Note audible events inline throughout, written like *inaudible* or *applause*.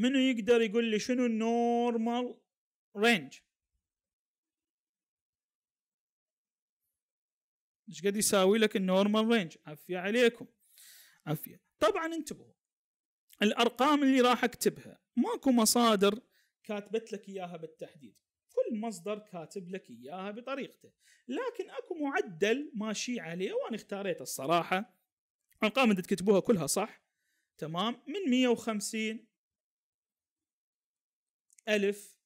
منو يقدر يقول لي شنو النورمال رينج ايش قد يساوي لك النورمال رينج عفية عليكم عفية طبعا انتبهوا الارقام اللي راح اكتبها ماكو مصادر كاتبت لك اياها بالتحديد كل مصدر كاتب لك اياها بطريقته لكن اكو معدل ماشي عليه وانا اختاريت الصراحه ارقام انت تكتبوها كلها صح تمام من 150 ألف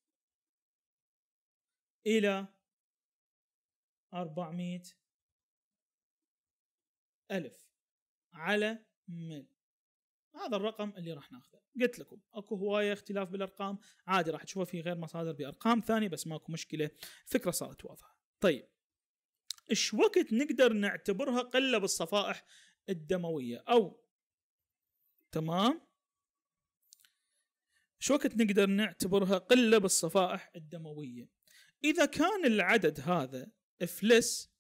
إلى أربعمائة ألف على مل هذا الرقم اللي راح ناخذه قلت لكم اكو هوايه اختلاف بالارقام عادي راح تشوفها في غير مصادر بارقام ثانيه بس ماكو مشكله الفكره صارت واضحه طيب ايش وقت نقدر نعتبرها قله بالصفائح الدمويه او تمام شو وقت نقدر نعتبرها قله بالصفائح الدمويه اذا كان العدد هذا افلس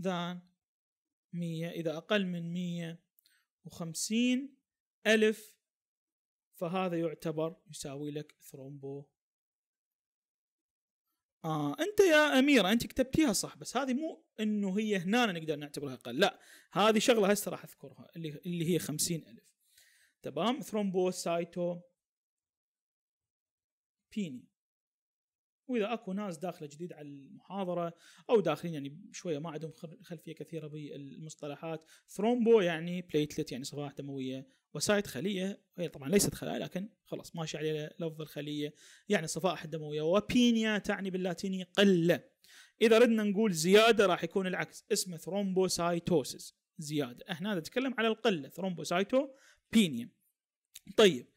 ذان 100 اذا اقل من 150 الف فهذا يعتبر يساوي لك ثرومبو آه انت يا اميره انت كتبتيها صح بس هذه مو انه هي هنا نقدر نعتبرها اقل لا هذه شغله هسه راح اذكرها اللي اللي هي 50000 تمام ثرومبوسايتو بيني واذا اكو ناس داخله جديد على المحاضره او داخلين يعني شويه ما عندهم خلفيه كثيره بالمصطلحات ثرومبو يعني بليتلت يعني صفائح دمويه وسايت خليه هي طبعا ليست خلايا لكن خلاص ماشي عليها لفظ الخليه يعني صفائح الدمويه وبينيا تعني باللاتيني قله اذا ردنا نقول زياده راح يكون العكس اسمه ثرومبوسايتوسيس زياده احنا نتكلم على القله ثرومبوسايتو بينيا طيب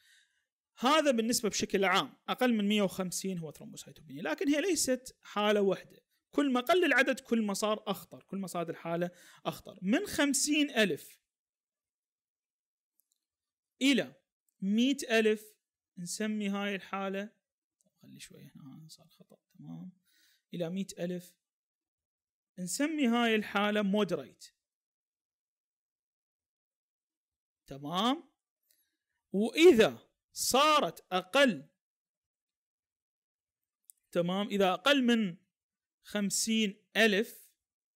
هذا بالنسبة بشكل عام أقل من 150 هو ثرومبوسايتوبينيا لكن هي ليست حالة واحدة كل ما قل العدد كل ما صار أخطر كل ما صارت الحالة أخطر من 50 ألف إلى 100 ألف نسمي هاي الحالة خلي شوي هنا صار خطأ تمام إلى 100 ألف نسمي هاي الحالة مودريت تمام واذا صارت اقل تمام اذا اقل من خمسين الف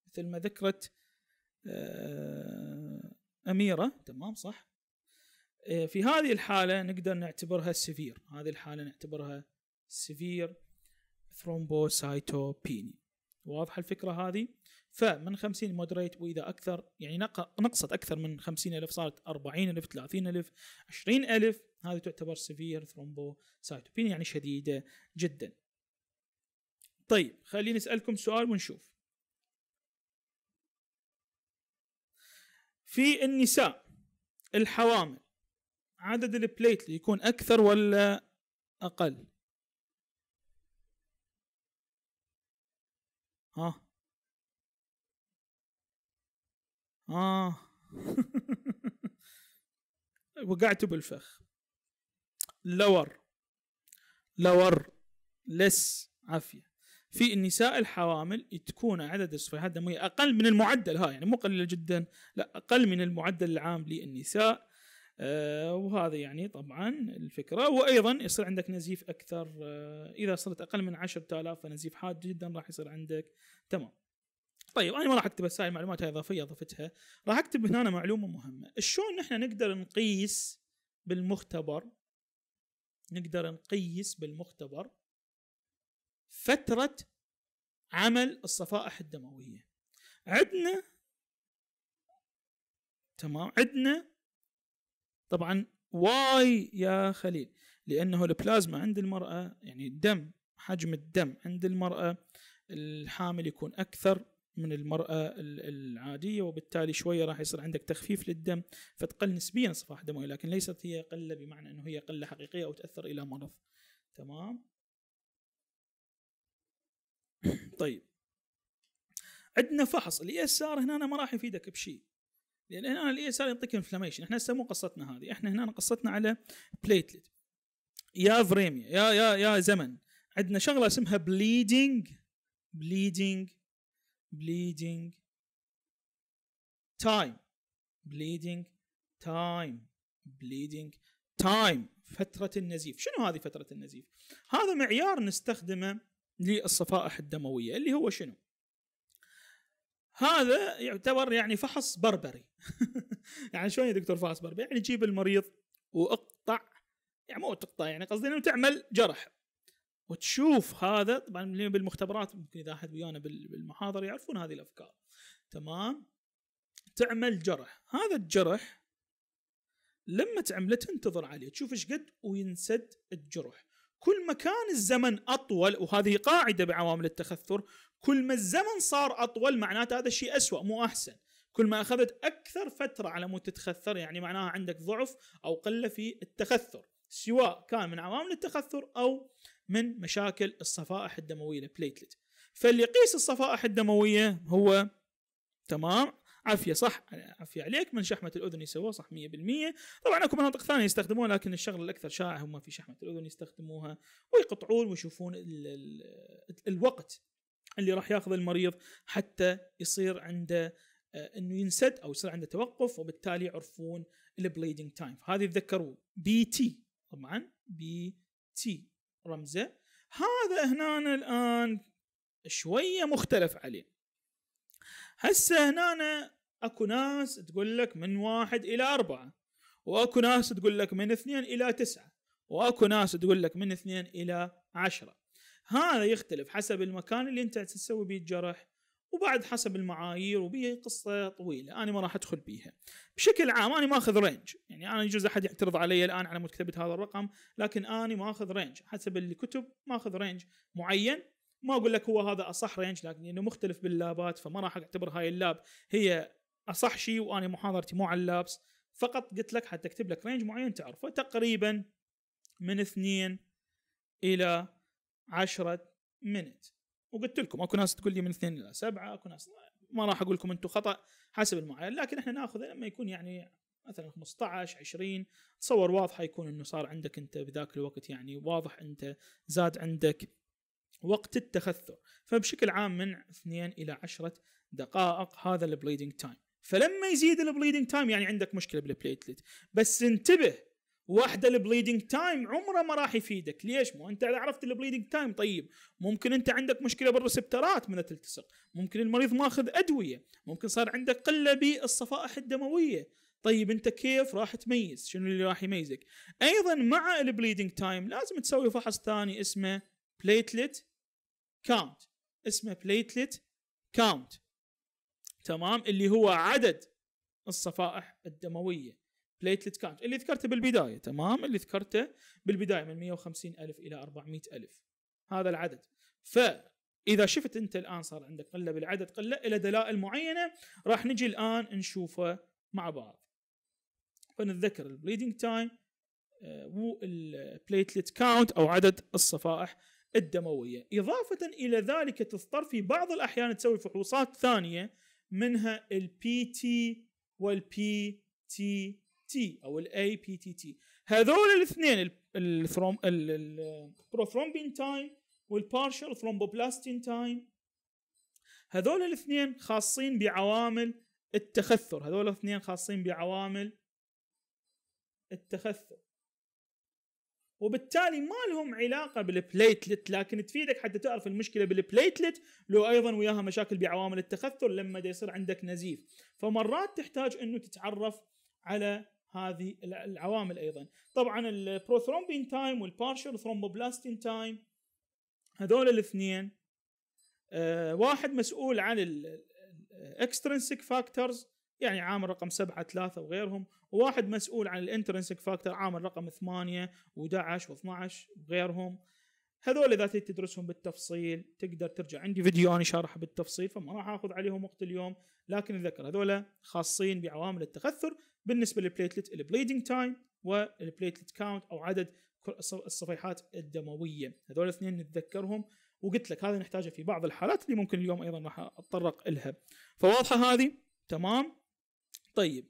مثل ما ذكرت آه، اميره تمام صح آه، في هذه الحاله نقدر نعتبرها سفير هذه الحاله نعتبرها سفير ثرومبوسايتوبيني واضحه الفكره هذه فمن 50 مودريت واذا اكثر يعني نقصت اكثر من 50000 صارت 40000 30000 20000 هذه تعتبر سيفير ثرومبو سايتوبين يعني شديده جدا. طيب خليني اسالكم سؤال ونشوف. في النساء الحوامل عدد البليت يكون اكثر ولا اقل؟ ها اه *laughs* وقعت بالفخ لور لور لس عافيه في النساء الحوامل تكون عدد الصفيحات الدمويه اقل من المعدل ها يعني مو قليله جدا لا اقل من المعدل العام للنساء آه وهذا يعني طبعا الفكره وايضا يصير عندك نزيف اكثر آه اذا صرت اقل من 10000 فنزيف حاد جدا راح يصير عندك تمام طيب انا ما راح اكتب هاي المعلومات هاي اضافيه اضفتها راح اكتب هنا معلومه مهمه شلون نحن نقدر نقيس بالمختبر نقدر نقيس بالمختبر فتره عمل الصفائح الدمويه عندنا تمام عندنا طبعا واي يا خليل لانه البلازما عند المراه يعني الدم حجم الدم عند المراه الحامل يكون اكثر من المرأة العادية وبالتالي شوية راح يصير عندك تخفيف للدم فتقل نسبيا صفائح دموية لكن ليست هي قلة بمعنى أنه هي قلة حقيقية أو تأثر إلى مرض تمام *clears throat* طيب عندنا فحص الاي اس ار هنا أنا ما راح يفيدك بشيء لان هنا الاي اس ار يعطيك انفلاميشن احنا هسه مو قصتنا هذه احنا هنا قصتنا على بليتلت يا فريميا يا يا يا زمن عندنا شغله اسمها بليدنج بليدنج bleeding time bleeding time bleeding time فترة النزيف شنو هذه فترة النزيف هذا معيار نستخدمه للصفائح الدموية اللي هو شنو هذا يعتبر يعني فحص بربري *laughs* يعني شلون يا دكتور فحص بربري يعني تجيب المريض واقطع يعني مو تقطع يعني قصدي انه تعمل جرح وتشوف هذا طبعا بالمختبرات ممكن اذا احد ويانا بالمحاضره يعرفون هذه الافكار تمام تعمل جرح هذا الجرح لما تعمله تنتظر عليه تشوف ايش قد وينسد الجرح كل ما كان الزمن اطول وهذه قاعده بعوامل التخثر كل ما الزمن صار اطول معناته هذا الشيء اسوء مو احسن كل ما اخذت اكثر فتره على مود تتخثر يعني معناها عندك ضعف او قله في التخثر سواء كان من عوامل التخثر او من مشاكل الصفائح الدمويه البليتلت فاللي يقيس الصفائح الدمويه هو تمام عافيه صح عافيه عليك من شحمه الاذن يسووه صح 100% طبعا اكو مناطق ثانيه يستخدموها لكن الشغل الاكثر شائع هم في شحمه الاذن يستخدموها ويقطعون ويشوفون الـ الـ الوقت اللي راح ياخذ المريض حتى يصير عنده آه، انه ينسد او يصير عنده توقف وبالتالي يعرفون البليدنج تايم فهذه تذكروا بي تي طبعا بي تي رمزه هذا هنا الان شويه مختلف عليه هسه هنا اكو ناس تقول لك من واحد الى اربعه واكو ناس تقول لك من اثنين الى تسعه واكو ناس تقول لك من اثنين الى عشره هذا يختلف حسب المكان اللي انت تسوي به الجرح وبعد حسب المعايير وبيه قصه طويله انا ما راح ادخل بيها بشكل عام انا ماخذ رينج يعني انا يجوز احد يعترض علي الان على كتبت هذا الرقم لكن انا ماخذ رينج حسب الكتب ماخذ رينج معين ما اقول لك هو هذا اصح رينج لكن انه مختلف باللابات فما راح اعتبر هاي اللاب هي اصح شيء وانا محاضرتي مو على اللابس فقط قلت لك حتى اكتب لك رينج معين تعرفه تقريبا من اثنين الى عشرة منت وقلت لكم اكو ناس تقول لي من اثنين الى سبعه اكو ناس ما راح اقول لكم انتم خطا حسب المعاينه لكن احنا ناخذ لما يكون يعني مثلا 15 20 تصور واضحه يكون انه صار عندك انت بذاك الوقت يعني واضح انت زاد عندك وقت التخثر فبشكل عام من 2 الى 10 دقائق هذا البليدنج تايم فلما يزيد البليدنج تايم يعني عندك مشكله بالبليتلت بس انتبه واحده البليدنج تايم عمره ما راح يفيدك ليش مو انت اذا عرفت البليدنج تايم طيب ممكن انت عندك مشكله بالريسبترات من تلتصق ممكن المريض ماخذ ادويه ممكن صار عندك قله بالصفائح الدمويه طيب انت كيف راح تميز شنو اللي راح يميزك ايضا مع البليدنج تايم لازم تسوي فحص ثاني اسمه بليتلت كاونت اسمه بليتلت كاونت تمام اللي هو عدد الصفائح الدمويه بليتلت كاونت اللي ذكرته بالبدايه تمام اللي ذكرته بالبدايه من 150 الف الى 400 الف هذا العدد فاذا شفت انت الان صار عندك قله بالعدد قله الى دلائل معينه راح نجي الان نشوفه مع بعض فنتذكر البليدنج تايم والبليتلت كاونت او عدد الصفائح الدمويه اضافه الى ذلك تضطر في بعض الاحيان تسوي فحوصات ثانيه منها البي تي والبي تي تي او الاي بي تي تي هذول الاثنين الثروم البروثرومبين تايم والبارشل ثرومبوبلاستين تايم هذول الاثنين خاصين بعوامل التخثر هذول الاثنين خاصين بعوامل التخثر وبالتالي ما لهم علاقه بالبليتلت لكن تفيدك حتى تعرف المشكله بالبليتلت لو ايضا وياها مشاكل بعوامل التخثر لما دا يصير عندك نزيف فمرات تحتاج انه تتعرف على هذه العوامل ايضا طبعا البروثرومبين تايم والبارشل ثرومبوبلاستين تايم هذول الاثنين آه، واحد مسؤول عن الاكسترنسك فاكتورز يعني عامل رقم سبعة ثلاثة وغيرهم وواحد مسؤول عن الانترنسك فاكتور عامل رقم ثمانية و11 و12 وغيرهم هذول اذا تدرسهم بالتفصيل تقدر ترجع عندي فيديو انا شارحه بالتفصيل فما راح اخذ عليهم وقت اليوم لكن نذكر هذول خاصين بعوامل التكثر بالنسبه للبليتلت البليدنج تايم والبليتلت كاونت او عدد الصفيحات الدمويه هذول الاثنين نتذكرهم وقلت لك هذا نحتاجه في بعض الحالات اللي ممكن اليوم ايضا راح اتطرق لها فواضحه هذه تمام طيب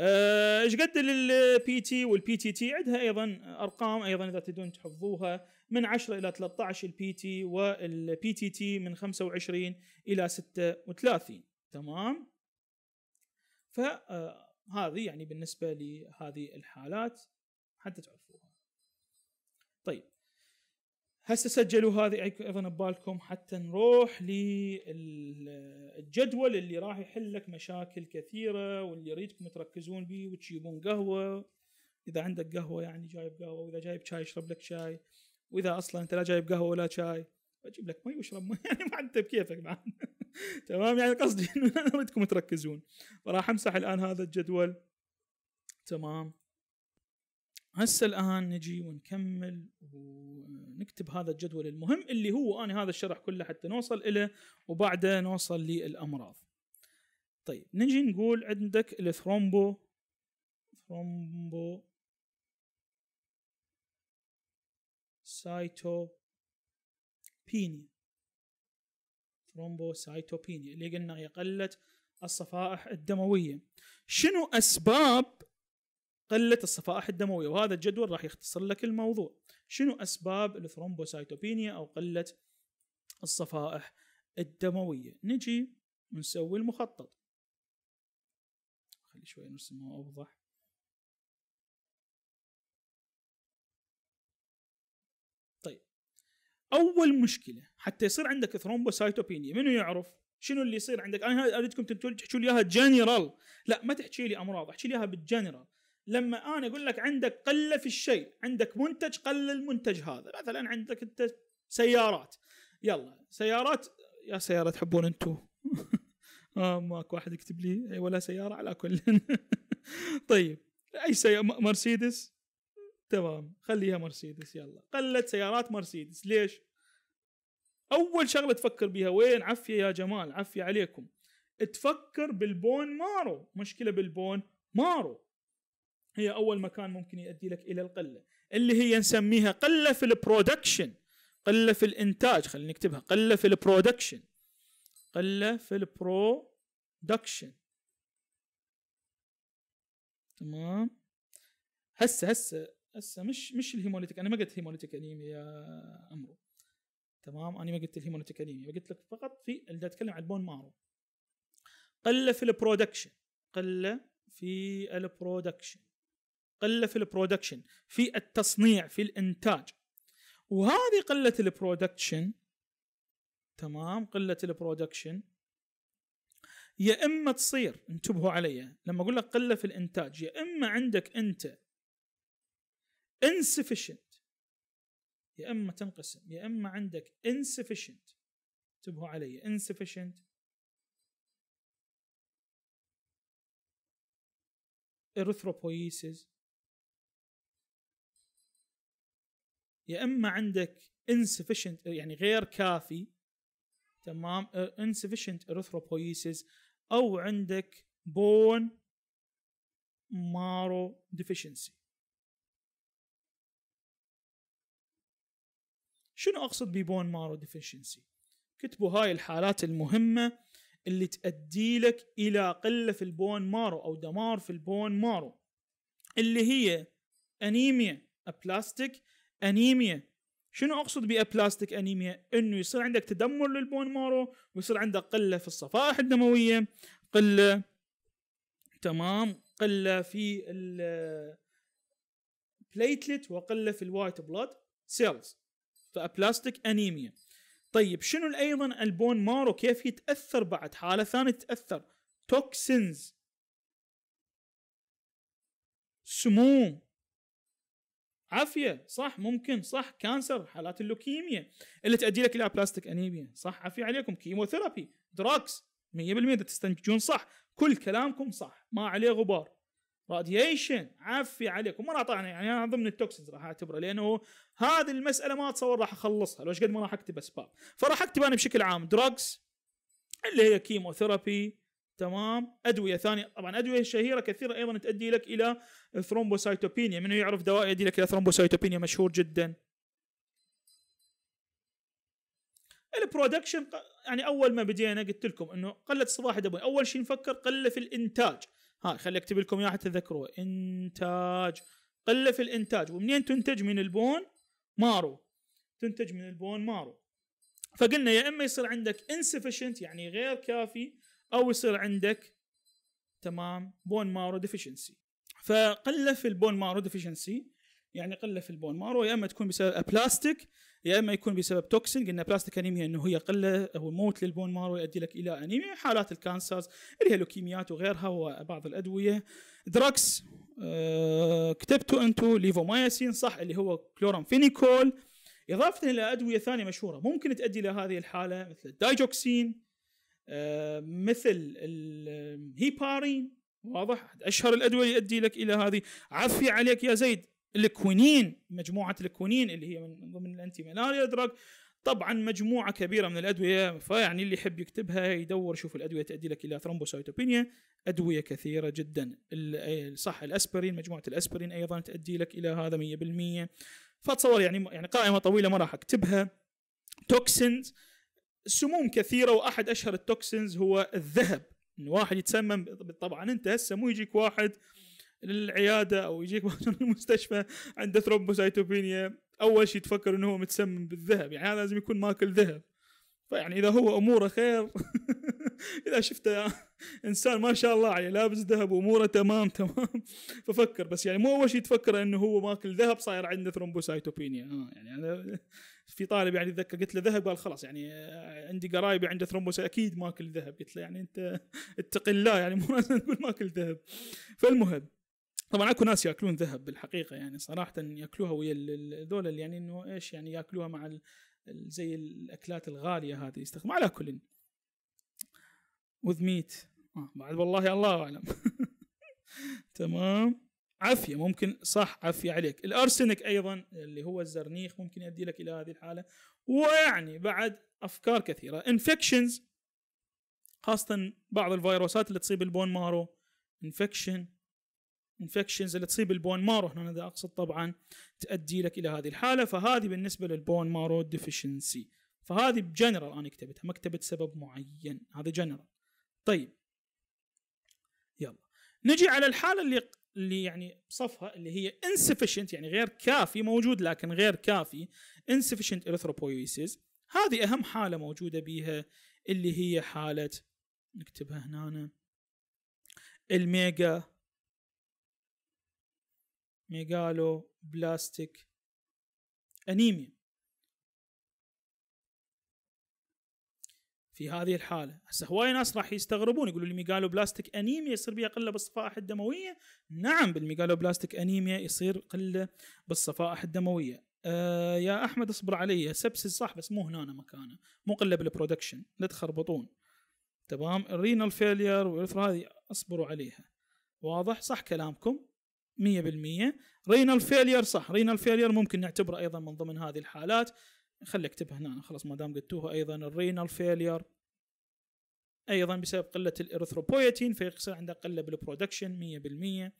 آه، ايش قد للبي تي والبي تي تي عندها ايضا ارقام ايضا اذا تريدون تحفظوها من 10 الى 13 البي تي والبي تي تي من 25 الى 36 تمام فهذه آه، يعني بالنسبة لهذه الحالات حتى تعرفوها طيب هسه سجلوا هذه ايضا ببالكم حتى نروح للجدول اللي راح يحل لك مشاكل كثيره واللي اريدكم تركزون به وتجيبون قهوه اذا عندك قهوه يعني جايب قهوه واذا جايب شاي اشرب لك شاي واذا اصلا انت لا جايب قهوه ولا شاي اجيب لك مي واشرب مي *laughs* يعني ما انت بكيفك بعد *laughs* تمام يعني قصدي انه *laughs* انا ودكم تركزون فراح امسح الان هذا الجدول تمام هسه الان نجي ونكمل ونكتب هذا الجدول المهم اللي هو انا هذا الشرح كله حتى نوصل اليه وبعده نوصل للامراض طيب نجي نقول عندك الثرومبو ثرومبو سايتو بينيا ثرومبوسايتوبينيا اللي قلنا هي قله الصفائح الدمويه. شنو اسباب قله الصفائح الدمويه؟ وهذا الجدول راح يختصر لك الموضوع. شنو اسباب الثرومبوسايتوبينيا او قله الصفائح الدمويه؟ نجي ونسوي المخطط. خلي شوي نرسمه اوضح. اول مشكله حتى يصير عندك ثرومبوسايتوبينيا منو يعرف شنو اللي يصير عندك انا اريدكم تحكوا لي اياها جنرال لا ما تحكي لي امراض احكي لي اياها بالجنرال لما انا اقول لك عندك قله في الشيء عندك منتج قل المنتج هذا مثلا عندك انت سيارات يلا سيارات يا سياره تحبون انتم *laughs* آه ماكو واحد يكتب لي ولا سياره على كل *laughs* طيب اي سياره مرسيدس تمام خليها مرسيدس يلا قلت سيارات مرسيدس ليش اول شغله تفكر بها وين عفيه يا جمال عفيه عليكم تفكر بالبون مارو مشكله بالبون مارو هي اول مكان ممكن يؤدي لك الى القله اللي هي نسميها قله في البرودكشن قله في الانتاج خلينا نكتبها قله في البرودكشن قله في البرودكشن تمام هسه هسه هسه مش مش الهيموليتيك انا ما قلت هيموليتيك انيميا يا عمرو تمام انا ما قلت الهيموليتيك انيميا قلت لك فقط في اللي اتكلم عن البون مارو قله في البرودكشن قله في البرودكشن قله في البرودكشن في التصنيع في الانتاج وهذه قله البرودكشن تمام قله البرودكشن يا اما تصير انتبهوا علي لما اقول لك قله في الانتاج يا اما عندك انت insufficient يا اما تنقسم يا اما عندك insufficient انتبهوا علي insufficient erythropoiesis يا اما عندك insufficient يعني غير كافي تمام insufficient erythropoiesis او عندك bone marrow deficiency شنو اقصد ببون مارو ديفشنسي كتبوا هاي الحالات المهمه اللي تؤدي لك الى قله في البون مارو او دمار في البون مارو اللي هي انيميا ابلاستيك انيميا شنو اقصد بابلاستيك انيميا انه يصير عندك تدمر للبون مارو ويصير عندك قله في الصفائح الدمويه قله تمام قله في البليتلت وقله في الوايت بلاد سيلز فابلاستيك انيميا طيب شنو ايضا البون مارو كيف يتاثر بعد حاله ثانيه تتاثر توكسنز سموم عافيه صح ممكن صح كانسر حالات اللوكيميا اللي تؤدي لك الى بلاستيك انيميا صح عافيه عليكم كيموثيرابي دراكس 100% تستنتجون صح كل كلامكم صح ما عليه غبار راديشن عافية عليكم ما راح يعني انا ضمن التوكسنز راح اعتبره لانه هذه المساله ما اتصور راح اخلصها لو ايش قد ما راح اكتب اسباب فراح اكتب انا بشكل عام دراجز اللي هي كيموثيرابي تمام ادويه ثانيه طبعا ادويه شهيره كثيره ايضا تؤدي لك الى ثرومبوسايتوبينيا من يعرف دواء يؤدي لك الى ثرومبوسايتوبينيا مشهور جدا البرودكشن يعني اول ما بدينا قلت لكم انه قله صفاحه دبوي اول شيء نفكر قله في الانتاج ها خلي اكتب لكم اياها تذكروها انتاج قله في الانتاج ومنين تنتج من البون مارو تنتج من البون مارو فقلنا يا اما يصير عندك انسفشنت يعني غير كافي او يصير عندك تمام بون مارو ديفيشنسي فقله في البون مارو ديفيشنسي يعني قله في البون مارو يا اما تكون بسبب ابلاستيك يا اما يكون بسبب توكسين قلنا بلاستيك انيميا انه هي قله او موت للبون مارو يؤدي لك الى انيميا حالات الكانسرز اللي هي لوكيميات وغيرها وبعض الادويه دراكس آه، كتبتوا انتم ليفومايسين صح اللي هو فينيكول اضافه الى ادويه ثانيه مشهوره ممكن تؤدي الى هذه الحاله مثل الدايجوكسين آه، مثل الهيبارين واضح اشهر الادويه يؤدي لك الى هذه عفي عليك يا زيد الكوينين مجموعه الكوينين اللي هي من ضمن الانتي ملاريا دراج طبعا مجموعه كبيره من الادويه فيعني اللي يحب يكتبها يدور يشوف الادويه تؤدي لك الى ثرومبوسايتوبينيا ادويه كثيره جدا صح الاسبرين مجموعه الاسبرين ايضا تؤدي لك الى هذا 100% فتصور يعني يعني قائمه طويله ما راح اكتبها توكسنز سموم كثيره واحد اشهر التوكسنز هو الذهب ان واحد يتسمم طبعا انت هسه مو يجيك واحد آه للعياده او يجيك *laughs* مهجون المستشفى عنده ثرومبوسايتوبينيا اول شيء تفكر انه هو متسمم بالذهب يعني هذا لازم يكون ماكل ذهب فيعني اذا هو اموره خير *laughs* اذا شفته انسان ما شاء الله عليه لابس ذهب واموره تمام *laughs* تمام ففكر بس يعني مو اول شيء تفكر انه هو ماكل ذهب صاير عنده ثرومبوسايتوبينيا آه يعني انا في طالب يعني اتذكر قلت له ذهب قال خلاص يعني آه، عندي قرايبي عنده ثرومبوس اكيد ماكل ذهب قلت له يعني انت اتق الله يعني مو لازم تقول ماكل ذهب فالمهم طبعا اكو ناس ياكلون ذهب بالحقيقه يعني صراحه ياكلوها ويا ذول يعني انه ايش يعني ياكلوها مع زي الاكلات الغاليه هذه يستخدم على كل وذ ميت آه بعد والله الله اعلم *laughs* تمام عافيه ممكن صح عافيه عليك الارسنك ايضا اللي هو الزرنيخ ممكن يؤدي لك الى هذه الحاله ويعني بعد افكار كثيره انفكشنز خاصه بعض الفيروسات اللي تصيب البون مارو انفكشن انفكشنز اللي تصيب البون مارو هنا اذا اقصد طبعا تؤدي لك الى هذه الحاله فهذه بالنسبه للبون مارو ديفشنسي فهذه بجنرال انا كتبتها ما كتبت سبب معين هذا جنرال طيب يلا نجي على الحاله اللي اللي يعني صفها اللي هي insufficient يعني غير كافي موجود لكن غير كافي insufficient erythropoiesis هذه اهم حاله موجوده بيها اللي هي حاله نكتبها هنا الميجا ميغالو بلاستيك أنيميا في هذه الحالة هسه هواي ناس راح يستغربون يقولوا لي ميغالو بلاستيك أنيميا يصير بها قلة بالصفائح الدموية نعم بالميغالو بلاستيك أنيميا يصير قلة بالصفائح الدموية آه يا احمد اصبر علي سبسس صح بس مو هنا مكانه مو قله بالبرودكشن لا تخربطون تمام الرينال فيلير والاثر هذه اصبروا عليها واضح صح كلامكم 100% رينال فيلير صح رينال فيلير ممكن نعتبره ايضا من ضمن هذه الحالات خلي اكتبها هنا خلاص ما دام قلتوها ايضا الرينال فيلير ايضا بسبب قله الارثروبويتين فيصير عندك قله بالبرودكشن 100%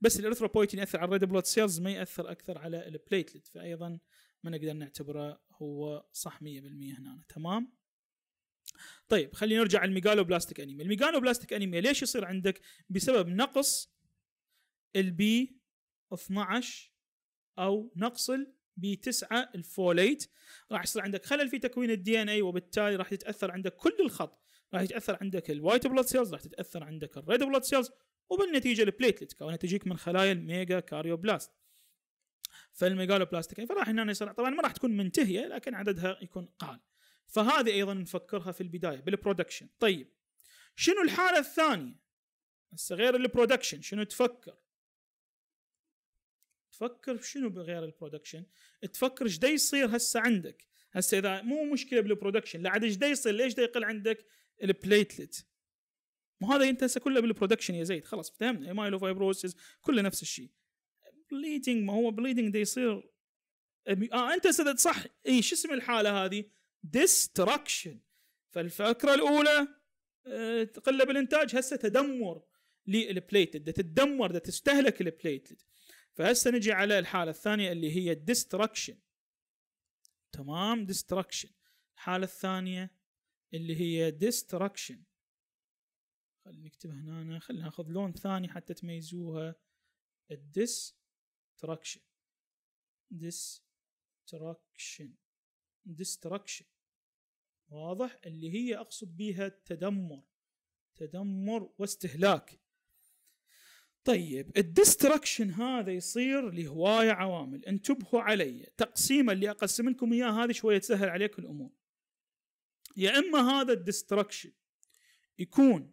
بس الارثروبويتين ياثر على الريد بلود سيلز ما ياثر اكثر على البليتلت فايضا ما نقدر نعتبره هو صح 100% هنا تمام طيب خلينا نرجع للميجالوبلاستيك انيميا الميجالوبلاستيك انيميا ليش يصير عندك بسبب نقص البي 12 او نقص البي 9 الفوليت راح يصير عندك خلل في تكوين الدي ان اي وبالتالي راح يتاثر عندك كل الخط راح يتاثر عندك الوايت بلاد سيلز راح تتاثر عندك الريد بلاد سيلز وبالنتيجه البليتلت كونها تجيك من خلايا الميجا كاريوبلاست فالميجالوبلاستيك فراح هنا يصير طبعا ما راح تكون منتهيه لكن عددها يكون قليل فهذه ايضا نفكرها في البدايه بالبرودكشن طيب شنو الحاله الثانيه هسه غير البرودكشن شنو تفكر تفكر شنو بغير البرودكشن تفكر ايش دا يصير هسه عندك هسه اذا مو مشكله بالبرودكشن لا عاد ايش دا يصير ليش دا يقل عندك البليتلت ما هذا انت هسه كله بالبرودكشن يا زيد خلاص فهمنا مايلو فايبروسيس كله نفس الشيء بليدنج ما هو بليدنج دا يصير اه انت سدد صح اي شو اسم الحاله هذه ديستركشن فالفكره الاولى آه، تقلب الانتاج بالانتاج هسه تدمر للبليتد تتدمر تستهلك البليتد فهسه نجي على الحاله الثانيه اللي هي destruction تمام destruction الحاله الثانيه اللي هي destruction خلينا نكتب هنا خلينا ناخذ لون ثاني حتى تميزوها الدستركشن destruction دستركشن واضح اللي هي اقصد بها التدمر تدمر واستهلاك طيب الدستركشن هذا يصير لهواية عوامل انتبهوا علي تقسيم اللي أقسم لكم إياه هذه شوية تسهل عليك الأمور يا إما هذا الدستركشن يكون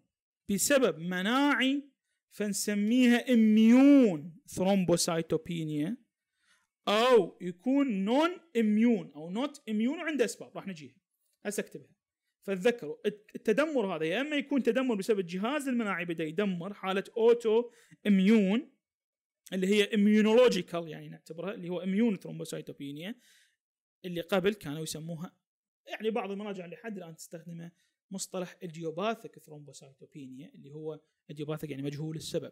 بسبب مناعي فنسميها اميون ثرومبوسايتوبينيا أو يكون نون اميون أو نوت اميون وعنده أسباب راح نجيها هسه اكتبها فتذكروا التدمر هذا يا اما يكون تدمر بسبب الجهاز المناعي بدا يدمر حاله اوتو اميون اللي هي اميونولوجيكال يعني نعتبرها اللي هو اميون ثرومبوسايتوبينيا اللي قبل كانوا يسموها يعني بعض المراجع لحد الان تستخدمه مصطلح اديوباثيك ثرومبوسايتوبينيا اللي هو اديوباثيك يعني مجهول السبب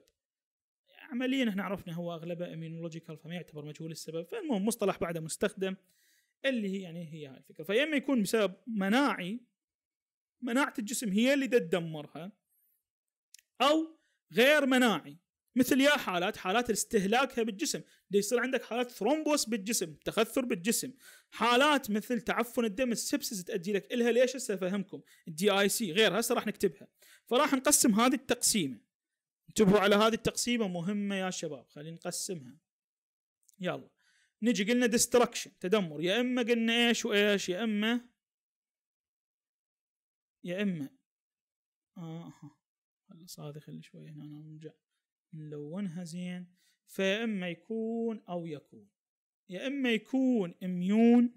عمليا احنا عرفنا هو اغلبه اميونولوجيكال فما يعتبر مجهول السبب فالمهم مصطلح بعده مستخدم اللي هي يعني هي هاي الفكره فيا اما يكون بسبب مناعي مناعه الجسم هي اللي تدمرها او غير مناعي مثل يا حالات حالات استهلاكها بالجسم دي يصير عندك حالات ثرومبوس بالجسم تخثر بالجسم حالات مثل تعفن الدم السبسس تؤدي لك الها ليش هسه افهمكم الدي اي سي غير هسه راح نكتبها فراح نقسم هذه التقسيمه انتبهوا على هذه التقسيمه مهمه يا شباب خلينا نقسمها يلا نجي قلنا ديستركشن تدمر يا اما قلنا ايش وايش يا اما يا اما اه خلص هذه خلي شوي هنا نرجع نلونها زين فيا اما يكون او يكون يا اما يكون اميون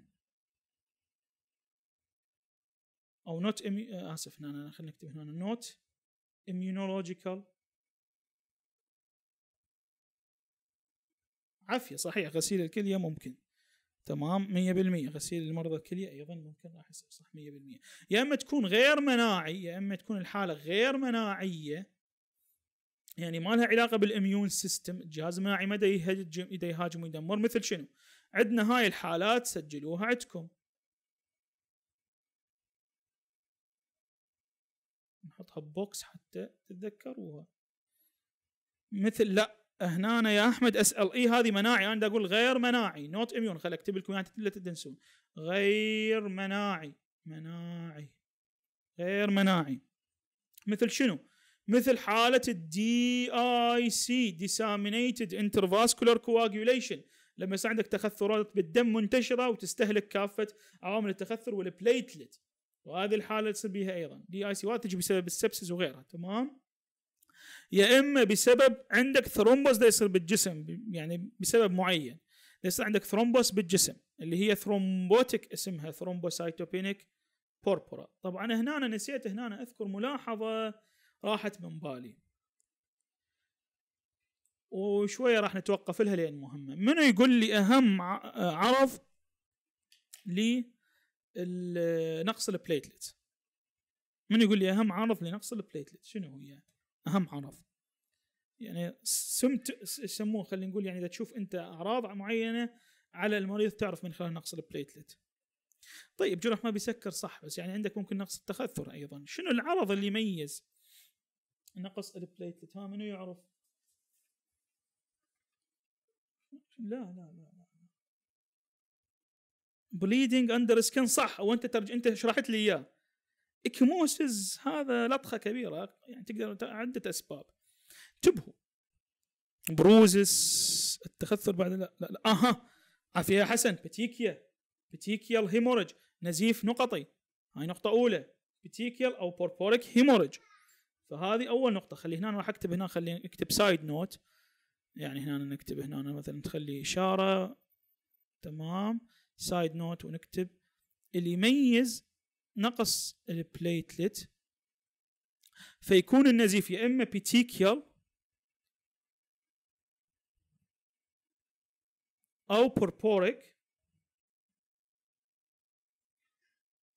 او نوت امي... آه، اسف هنا انا خلينا نكتب هنا نوت اميونولوجيكال عافيه صحيح غسيل الكليه ممكن تمام 100% غسيل المرضى الكليه ايضا ممكن راح يصير صح 100% يا اما تكون غير مناعي يا اما تكون الحاله غير مناعيه يعني ما لها علاقه بالاميون سيستم الجهاز المناعي ما يهاجم يهاجم ويدمر مثل شنو عندنا هاي الحالات سجلوها عندكم نحطها بوكس حتى تتذكروها مثل لا هنا يا احمد اسال اي هذه مناعي انا اقول غير مناعي نوت اميون خل اكتب لكم اياها لا تنسون غير مناعي مناعي غير مناعي مثل شنو؟ مثل حالة الدي اي سي ديسامينيتد انترفاسكولار كواجيوليشن لما يصير عندك تخثرات بالدم منتشرة وتستهلك كافة عوامل التخثر والبليتلت وهذه الحالة تصير بها ايضا دي اي سي تجي بسبب السبسس وغيرها تمام؟ يا اما بسبب عندك ثرومبوس ده يصير بالجسم يعني بسبب معين يصير عندك ثرومبوس بالجسم اللي هي ثرومبوتيك اسمها ثرومبوسايتوبينيك بوربورا طبعا هنا أنا نسيت هنا أنا اذكر ملاحظه راحت من بالي وشويه راح نتوقف لها لان مهمه منو يقول لي اهم عرض لنقص البليتلت منو يقول لي اهم عرض لنقص البليتلت شنو هو يعني اهم عرض يعني سمت يسموه خلينا نقول يعني اذا تشوف انت اعراض معينه على المريض تعرف من خلال نقص البليتلت طيب جرح ما بيسكر صح بس يعني عندك ممكن نقص التخثر ايضا شنو العرض اللي يميز نقص البليتلت ها منو يعرف لا لا لا لا بليدنج اندر سكن صح وانت ترج... انت شرحت لي اياه اكموسز هذا لطخه كبيره يعني تقدر عده اسباب انتبهوا بروزس التخثر بعد لا لا, لا اها عافيه حسن بتيكيا بتيكيال هيمورج نزيف نقطي هاي نقطه اولى بتيكيال او بوربوريك هيمورج فهذه اول نقطه خلي هنا راح اكتب هنا خلي اكتب سايد نوت يعني هنا نكتب هنا مثلا تخلي اشاره تمام سايد نوت ونكتب اللي يميز نقص البليتلت فيكون النزيف يا اما بيتيكيال او بوربوريك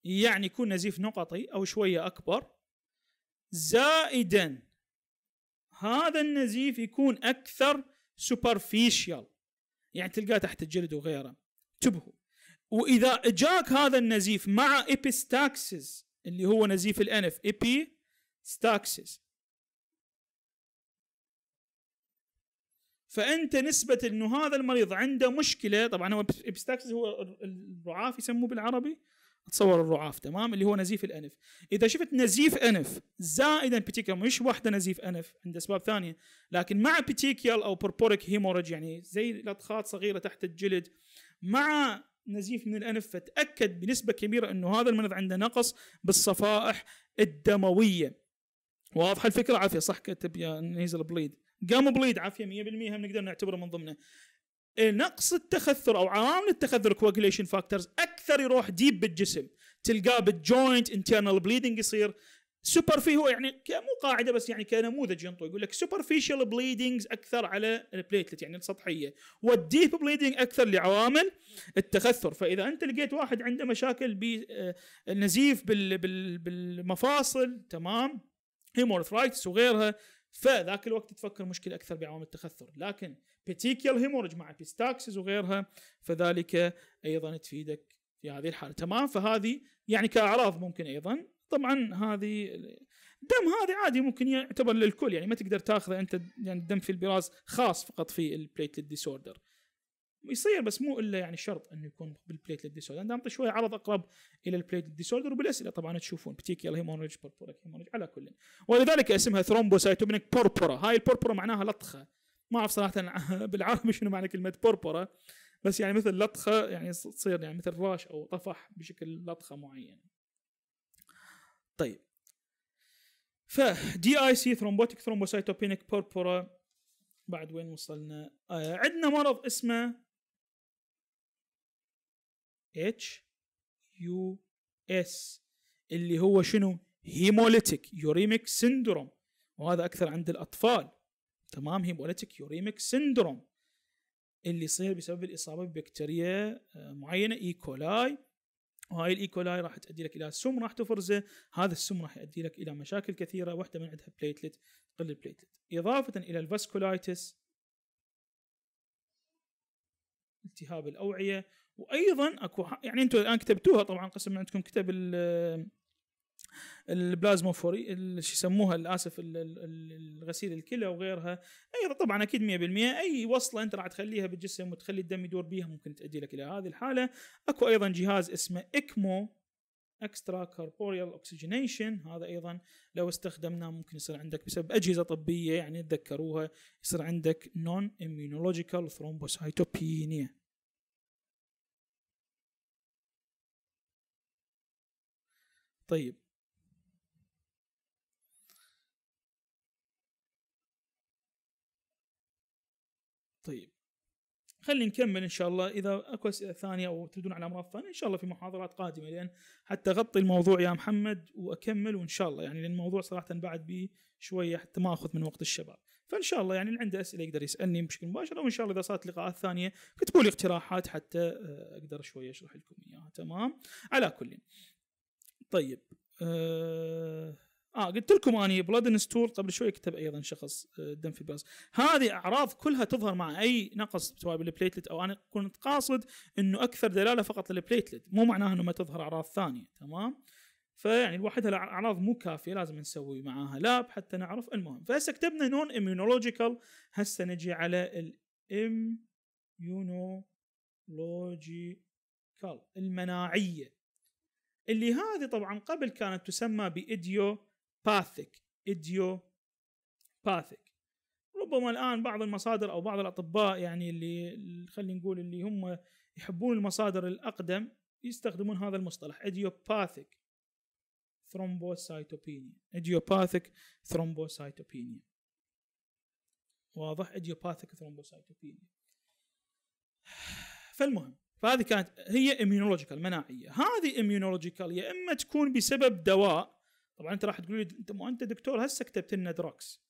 يعني يكون نزيف نقطي او شويه اكبر زائدا هذا النزيف يكون اكثر سوبرفيشال يعني تلقاه تحت الجلد وغيره انتبهوا واذا اجاك هذا النزيف مع ايبيستاكسس اللي هو نزيف الانف ايبي فانت نسبه انه هذا المريض عنده مشكله طبعا هو ايبستاكسيس هو الرعاف يسموه بالعربي اتصور الرعاف تمام اللي هو نزيف الانف اذا شفت نزيف انف زائدا بيتيكيا مش واحده نزيف انف عند اسباب ثانيه لكن مع بيتيكيال او بربوريك هيموريج يعني زي لطخات صغيره تحت الجلد مع نزيف من الانف فتاكد بنسبه كبيره انه هذا المرض عنده نقص بالصفائح الدمويه واضحه الفكره عافيه صح كتب يا نيزل بليد قام بليد عافيه 100% نقدر نعتبره من ضمنه نقص التخثر او عوامل التخثر كواجليشن فاكتورز اكثر يروح ديب بالجسم تلقاه بالجوينت انترنال بليدنج يصير سوبر في هو يعني مو قاعده بس يعني كنموذج ينطوي يقول لك سوبرفيشال بليدنجز اكثر على البليتلت يعني السطحيه والديب بليدنج اكثر لعوامل التخثر فاذا انت لقيت واحد عنده مشاكل بالنزيف آه، بالمفاصل تمام هيمورثرايتس وغيرها فذاك الوقت تفكر مشكله اكثر بعوامل التخثر لكن بيتيكيال هيمورج مع بيستاكسز وغيرها فذلك ايضا تفيدك في هذه الحاله تمام فهذه يعني كاعراض ممكن ايضا طبعا هذه الدم هذا عادي ممكن يعتبر للكل يعني ما تقدر تاخذه انت يعني الدم في البراز خاص فقط في البليتلت ديسوردر يصير بس مو الا يعني شرط انه يكون بالبليتلت ديسوردر انا اعطي شويه عرض اقرب الى البليتلت ديسوردر وبالاسئله طبعا تشوفون بتيكيال هيمونج بربورك هيمونج على كل ولذلك اسمها ثرومبوسايتوبينيك بوربورا هاي البوربورا معناها لطخه ما اعرف صراحه *laughs* بالعربي شنو معنى كلمه بوربورا بس يعني مثل لطخه يعني تصير يعني مثل راش او طفح بشكل لطخه معينه طيب ف دي اي سي ثرومبوتيك ثرومبوسايتوبينيك بوربورا بعد وين وصلنا آه عندنا مرض اسمه اتش يو اس اللي هو شنو هيموليتيك يوريميك سيندروم وهذا اكثر عند الاطفال تمام هيموليتيك يوريميك سيندروم اللي يصير بسبب الاصابه ببكتيريا آه، معينه ايكولاي e. وهاي الايكولاي راح تؤدي لك الى سم راح تفرزه هذا السم راح يؤدي لك الى مشاكل كثيره واحده من عندها بليتلت قل البليتلت اضافه الى الفاسكولايتس التهاب الاوعيه وايضا اكو يعني انتم الان كتبتوها طبعا قسم عندكم كتب البلازموفوري شو يسموها اسف الغسيل الكلى وغيرها ايضا طبعا اكيد 100% اي وصله انت راح تخليها بالجسم وتخلي الدم يدور بيها ممكن تؤدي لك الى هذه الحاله اكو ايضا جهاز اسمه اكمو اكسترا كاربوريال اوكسجينيشن هذا ايضا لو استخدمناه ممكن يصير عندك بسبب اجهزه طبيه يعني تذكروها يصير عندك نون اميونولوجيكال ثرومبوسايتوبينيا طيب طيب خلينا نكمل ان شاء الله اذا اكو اسئله ثانيه او تريدون على امراض ثانيه ان شاء الله في محاضرات قادمه لان حتى اغطي الموضوع يا محمد واكمل وان شاء الله يعني لان الموضوع صراحه بعد بي شويه حتى ما اخذ من وقت الشباب فان شاء الله يعني اللي عنده اسئله يقدر يسالني بشكل مباشر وان شاء الله اذا صارت لقاءات ثانيه كتبوا لي اقتراحات حتى آه، اقدر شويه اشرح لكم اياها تمام على كل طيب أه اه قلت لكم اني بلاد ستور قبل شوي كتب ايضا شخص آه، دم في البلاس هذه اعراض كلها تظهر مع اي نقص سواء بالبليتلت او انا كنت قاصد انه اكثر دلاله فقط للبليتلت مو معناها انه ما تظهر اعراض ثانيه تمام فيعني لوحدها الاعراض مو كافيه لازم نسوي معاها لاب حتى نعرف المهم فهسه كتبنا نون اميونولوجيكال هسه نجي على الاميونولوجيكال المناعيه اللي هذه طبعا قبل كانت تسمى بايديو باثيك ايديوباثيك ربما الان بعض المصادر او بعض الاطباء يعني اللي خلينا نقول اللي هم يحبون المصادر الاقدم يستخدمون هذا المصطلح ايديوباثيك ثرومبوسايتوبينيا ايديوباثيك ثرومبوسايتوبينيا واضح ايديوباثيك ثرومبوسايتوبينيا فالمهم فهذه كانت هي اميونولوجيكال مناعيه هذه اميونولوجيكال يا اما تكون بسبب دواء طبعا انت راح تقول لي انت مو انت دكتور هسه كتبت لنا دراكس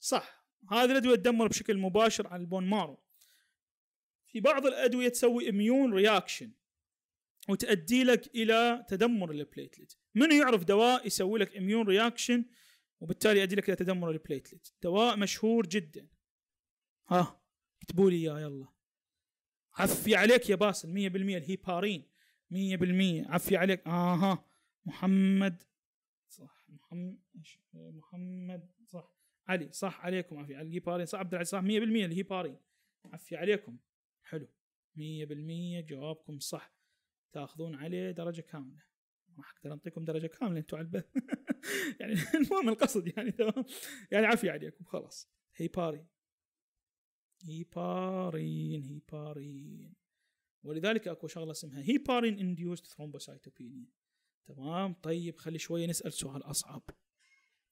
صح هذه الادويه تدمر بشكل مباشر على البون مارو في بعض الادويه تسوي اميون رياكشن وتؤدي لك الى تدمر البليتلت من يعرف دواء يسوي لك اميون رياكشن وبالتالي يؤدي لك الى تدمر البليتلت دواء مشهور جدا ها اكتبوا لي اياه يلا عفي عليك يا باسل 100% الهيبارين مية بالمية عفي عليك آها محمد صح محمد محمد صح علي صح عليكم عفي على باري صح عبد العزيز صح 100% باري عفي عليكم حلو 100% جوابكم صح تاخذون عليه درجه كامله ما اقدر اعطيكم درجه كامله انتم على *laughs* يعني المهم القصد يعني تمام يعني عفي عليكم خلاص هيباري هيبارين هيبارين ولذلك اكو شغله اسمها هيبارين انديوست ثرومبوسايتوبينيا تمام طيب خلي شويه نسال سؤال اصعب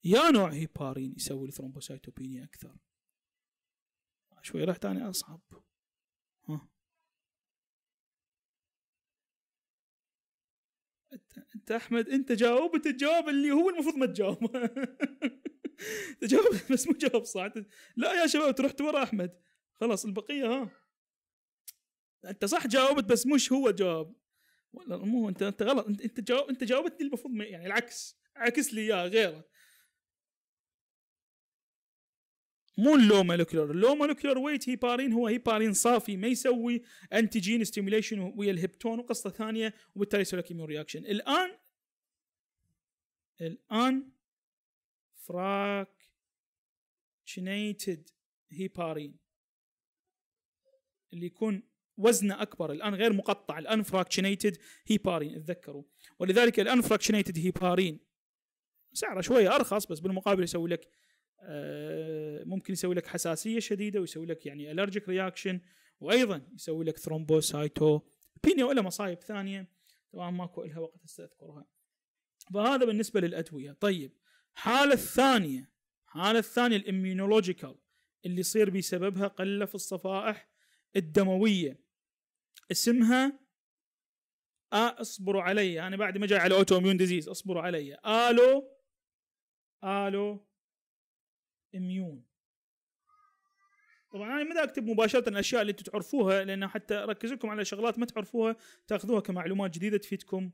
يا نوع هيبارين يسوي الثرومبوسايتوبينيا اكثر شوي رحت انا اصعب ها انت انت احمد انت جاوبت الجواب اللي هو المفروض ما تجاوبه *laughs* تجاوب بس مو جواب صح لا يا شباب تروح ورا احمد خلاص البقيه ها انت صح جاوبت بس مش هو جاوب ولا مو انت انت غلط انت انت جاوب انت جاوبتني المفروض يعني العكس عكس لي اياه غيره مو اللو مولكيولر اللو مولكيولر ويت هيبارين هو هيبارين صافي ما يسوي انتيجين ستيميوليشن ويا الهبتون وقصه ثانيه وبالتالي يسوي لك ايميون رياكشن الان الان فراكشنيتد هيبارين اللي يكون وزنه اكبر الان غير مقطع الان فراكشنيتد هيبارين اتذكروا ولذلك الان فراكشنيتد هيبارين سعره شويه ارخص بس بالمقابل يسوي لك آه، ممكن يسوي لك حساسيه شديده ويسوي لك يعني الرجيك رياكشن وايضا يسوي لك ثرومبوسايتو بينيا ولا مصايب ثانيه تمام ماكو لها وقت استذكرها فهذا بالنسبه للادويه طيب الحاله الثانيه الحاله الثانيه الاميونولوجيكال اللي يصير بسببها قله في الصفائح الدمويه اسمها اصبروا علي انا بعد ما جاي على اوتو اميون ديزيز اصبروا علي الو الو اميون طبعا انا ما اكتب مباشره الاشياء اللي انتم تعرفوها لانه حتى ركز لكم على شغلات ما تعرفوها تاخذوها كمعلومات جديده تفيدكم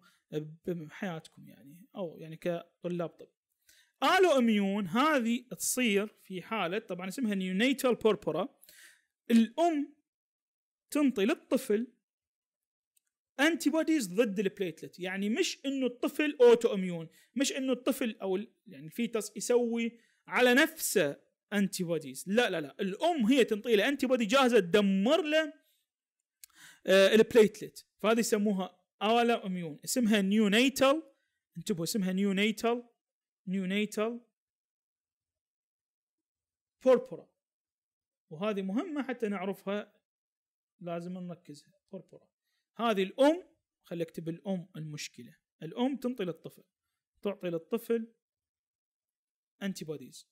بحياتكم يعني او يعني كطلاب طب. الو اميون هذه تصير في حاله طبعا اسمها نيونيتال بوربورا الام تنطي للطفل انتي بوديز ضد البليتلت يعني مش انه الطفل اوتو اميون مش انه الطفل او يعني الفيتس يسوي على نفسه انتي بوديز لا لا لا الام هي تنطي له انتي بودي جاهزه تدمر له آه البليتلت فهذه يسموها الا اميون اسمها نيو نيتال انتبهوا اسمها نيو نيتال نيو نيتال بوربورا وهذه مهمه حتى نعرفها لازم نركزها بوربورا هذه الام خلي اكتب الام المشكله الام تنطي للطفل تعطي للطفل انتي بوديز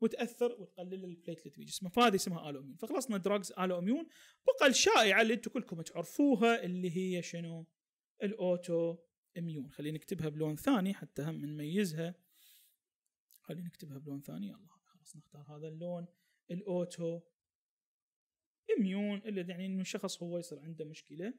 وتاثر وتقلل البليتلت في جسمه فهذه اسمها الوميون فخلصنا دراجز الوميون بقى الشائعه اللي انتم كلكم تعرفوها اللي هي شنو الاوتو اميون خلينا نكتبها بلون ثاني حتى هم نميزها خلينا نكتبها بلون ثاني يلا خلاص نختار هذا اللون الاوتو اميون اللي يعني انه الشخص هو يصير عنده مشكله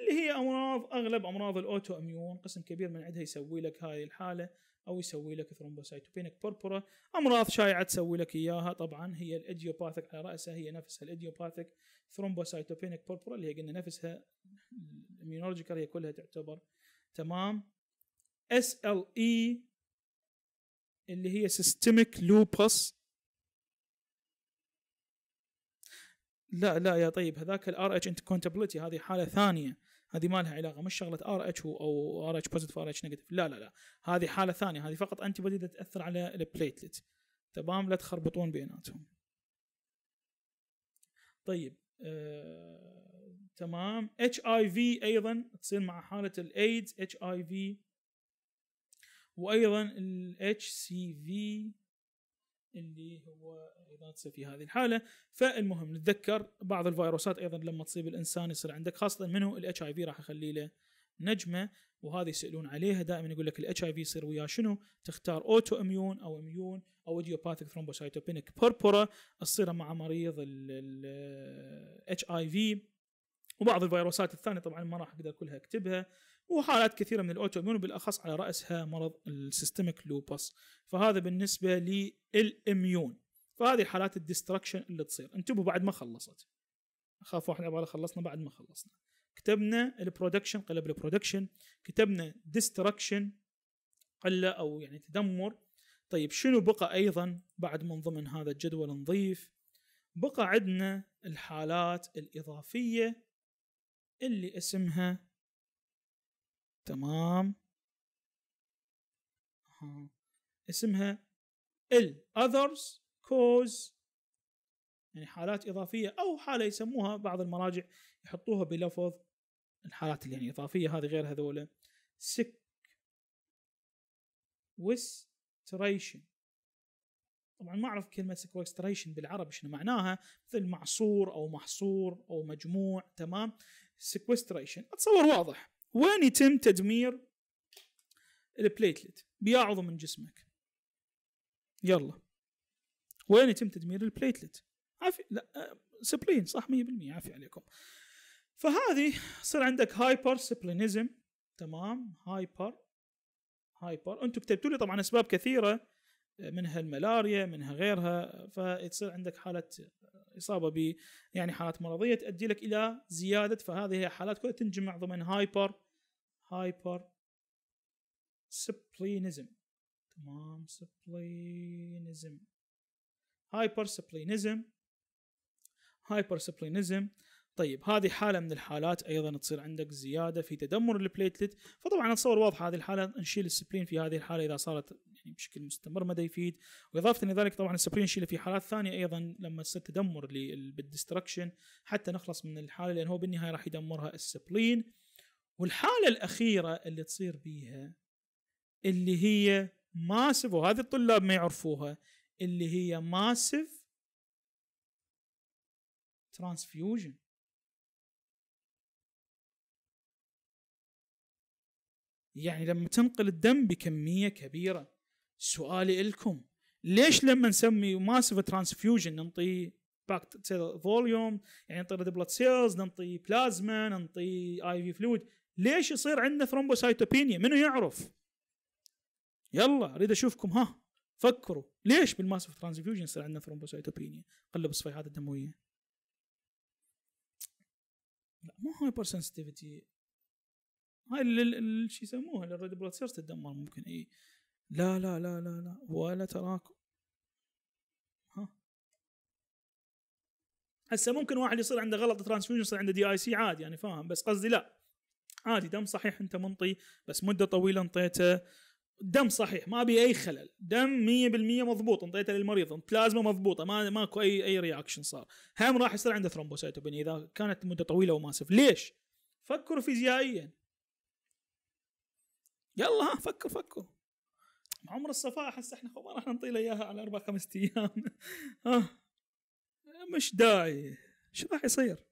اللي هي امراض اغلب امراض الاوتو اميون قسم كبير من عندها يسوي لك هاي الحاله او يسوي لك ثرومبوسايتوبينك بوربورا امراض شائعه تسوي لك اياها طبعا هي الاديوباثيك على راسها هي نفسها الاديوباثيك ثرومبوسايتوبينك بوربورا اللي هي قلنا نفسها الاميونولوجيكال هي كلها تعتبر تمام اس ال اي اللي هي سيستميك لوبس لا لا يا طيب هذاك الار اتش انت كونتابيلتي هذه حاله ثانيه هذه ما لها علاقه مش شغله ار اتش او ار اتش بوزيتيف ار اتش نيجاتيف لا لا لا هذه حاله ثانيه هذه فقط انتي بودي تاثر على البليتلت تمام لا تخربطون بيناتهم طيب آه، تمام اتش اي في ايضا تصير مع حاله الايدز اتش اي في وايضا الاتش سي في اللي هو تصير في هذه الحاله فالمهم نتذكر بعض الفيروسات ايضا لما تصيب الانسان يصير عندك خاصه منه الاتش اي في راح اخلي له نجمه وهذه يسالون عليها دائما يقول لك الاتش اي في يصير وياه شنو؟ تختار اوتو اميون او اميون او ايديوباثيك ثرومبوسايتوبينك بربرا تصير مع مريض الاتش اي في وبعض الفيروسات الثانيه طبعا ما راح اقدر كلها اكتبها وحالات كثيره من الاوتو اميون وبالاخص على راسها مرض السيستميك لوبس فهذا بالنسبه للاميون فهذه حالات الدستركشن اللي تصير انتبهوا بعد ما خلصت اخاف واحد عباره خلصنا بعد ما خلصنا كتبنا البرودكشن قلب البرودكشن كتبنا دستركشن قله او يعني تدمر طيب شنو بقى ايضا بعد من ضمن هذا الجدول نضيف بقى عندنا الحالات الاضافيه اللي اسمها تمام ها. اسمها ال others cause يعني حالات اضافيه او حاله يسموها بعض المراجع يحطوها بلفظ الحالات اللي يعني اضافيه هذه غير هذولا sick وستريشن طبعا ما اعرف كلمه sequestration بالعربي شنو معناها مثل معصور او محصور او مجموع تمام sequestration اتصور واضح وين يتم تدمير البليتلت عضو من جسمك يلا وين يتم تدمير البليتلت عافي لا آه، سبلين صح 100% عافية عليكم فهذه صار عندك هايبر سبلينيزم تمام هايبر هايبر انتم كتبتوا لي طبعا اسباب كثيره آه، منها الملاريا منها غيرها فتصير عندك حاله آه، اصابه ب يعني حالات مرضيه تؤدي لك الى زياده فهذه هي حالات كلها تنجمع ضمن هايبر هايبر سبلينزم تمام سبلينزم هايبر سبلينزم هايبر سبلينزم طيب هذه حاله من الحالات ايضا تصير عندك زياده في تدمر البليتلت فطبعا اتصور واضحه هذه الحاله نشيل السبلين في هذه الحاله اذا صارت يعني بشكل مستمر مدى يفيد واضافه لذلك طبعا السبلين نشيله في حالات ثانيه ايضا لما يصير تدمر بالدستركشن حتى نخلص من الحاله لان هو بالنهايه راح يدمرها السبلين والحاله الاخيره اللي تصير بيها اللي هي ماسف وهذه الطلاب ما يعرفوها اللي هي ماسف ترانسفيوجن يعني لما تنقل الدم بكميه كبيره سؤالي لكم ليش لما نسمي ماسف ترانسفيوجن ننطي باكت فوليوم يعني نعطي ريد بلاد سيلز ننطي بلازما ننطي اي في فلويد ليش يصير عندنا ثرومبوسايتوبينيا منو يعرف يلا اريد اشوفكم ها فكروا ليش بالماسف ترانزفيوجن يصير عندنا ثرومبوسايتوبينيا قلب الصفيحات الدمويه لا مو هايبر سنسيتيفيتي هاي اللي شو يسموها الريد بلاد سيلز تدمر ممكن اي لا لا لا لا لا ولا تراكم ها هسه ممكن واحد يصير عنده غلط ترانسفيوجن يصير عنده دي اي سي عادي يعني فاهم بس قصدي لا عادي دم صحيح انت منطي بس مده طويله انطيته دم صحيح ما به اي خلل دم 100% مضبوط انطيته للمريض بلازما مضبوطه ما ماكو اي اي رياكشن صار هم راح يصير عنده ثرومبوسيتوبينيا اذا كانت مده طويله وماسف ليش فكروا فيزيائيا يلا ها فكر فكر عمر الصفاء احس احنا ما راح له اياها على اربع خمس ايام *laughs* ها مش داعي شو راح يصير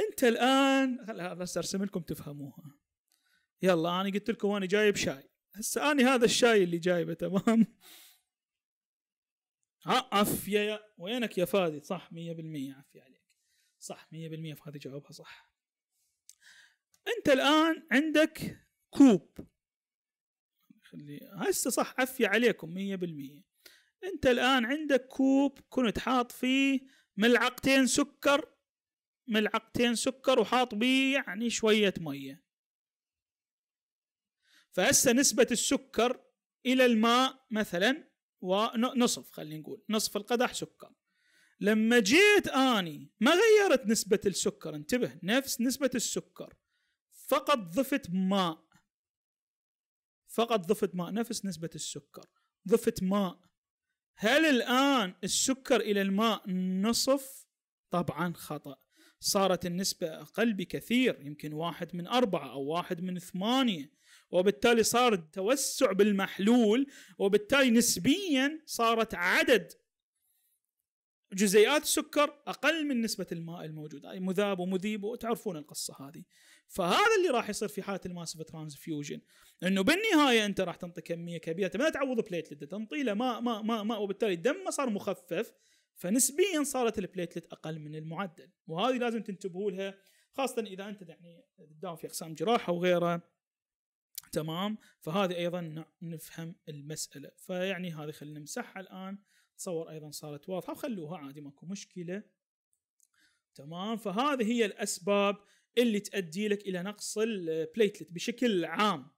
انت الان خلها بس ارسم لكم تفهموها يلا انا قلت لكم انا جايب شاي هسه انا هذا الشاي اللي جايبه تمام عف يا وينك يا فادي صح 100% عافية عليك صح 100% فادي جاوبها صح انت الان عندك كوب خلي هسه صح عافية عليكم 100% انت الان عندك كوب كنت حاط فيه ملعقتين سكر ملعقتين سكر وحاط بيه يعني شوية مية فهسه نسبة السكر إلى الماء مثلا ونصف خلينا نقول نصف القدح سكر لما جيت اني ما غيرت نسبة السكر انتبه نفس نسبة السكر فقط ضفت ماء فقط ضفت ماء نفس نسبة السكر ضفت ماء هل الآن السكر إلى الماء نصف؟ طبعا خطأ صارت النسبة أقل بكثير يمكن واحد من أربعة أو واحد من ثمانية وبالتالي صار توسع بالمحلول وبالتالي نسبيا صارت عدد جزيئات السكر اقل من نسبه الماء الموجود اي مذاب ومذيب وتعرفون القصه هذه فهذا اللي راح يصير في حاله الماسف ترانزفيوجن انه بالنهايه انت راح تنطي كميه كبيره ما تعوض بليت تنطي له ماء ماء ماء ماء وبالتالي الدم صار مخفف فنسبيا صارت البليتلت اقل من المعدل وهذه لازم تنتبهوا لها خاصه اذا انت يعني قدام في اقسام جراحه وغيره تمام فهذه ايضا نفهم المساله فيعني هذه خلينا نمسحها الان تصور ايضا صارت واضحه وخلوها عادي ماكو مشكله تمام فهذه هي الاسباب اللي تؤدي لك الى نقص البليتلت بشكل عام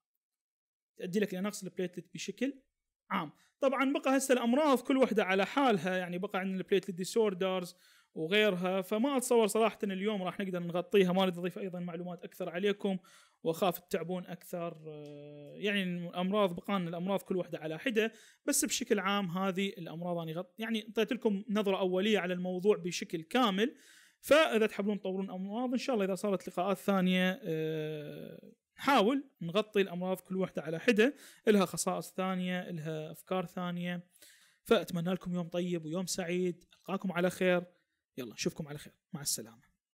تؤدي لك الى نقص البليتلت بشكل عام طبعا بقى هسه الامراض كل وحده على حالها يعني بقى عندنا البليت ديسوردرز وغيرها فما اتصور صراحه اليوم راح نقدر نغطيها ما اريد اضيف ايضا معلومات اكثر عليكم واخاف تتعبون اكثر آه، يعني الامراض بقان الامراض كل واحده على حده بس بشكل عام هذه الامراض انا يعني اعطيت لكم نظره اوليه على الموضوع بشكل كامل فاذا تحبون تطورون امراض ان شاء الله اذا صارت لقاءات ثانيه آه، نحاول نغطي الامراض كل واحده على حده لها خصائص ثانيه لها افكار ثانيه فاتمنى لكم يوم طيب ويوم سعيد القاكم على خير يلا نشوفكم على خير مع السلامه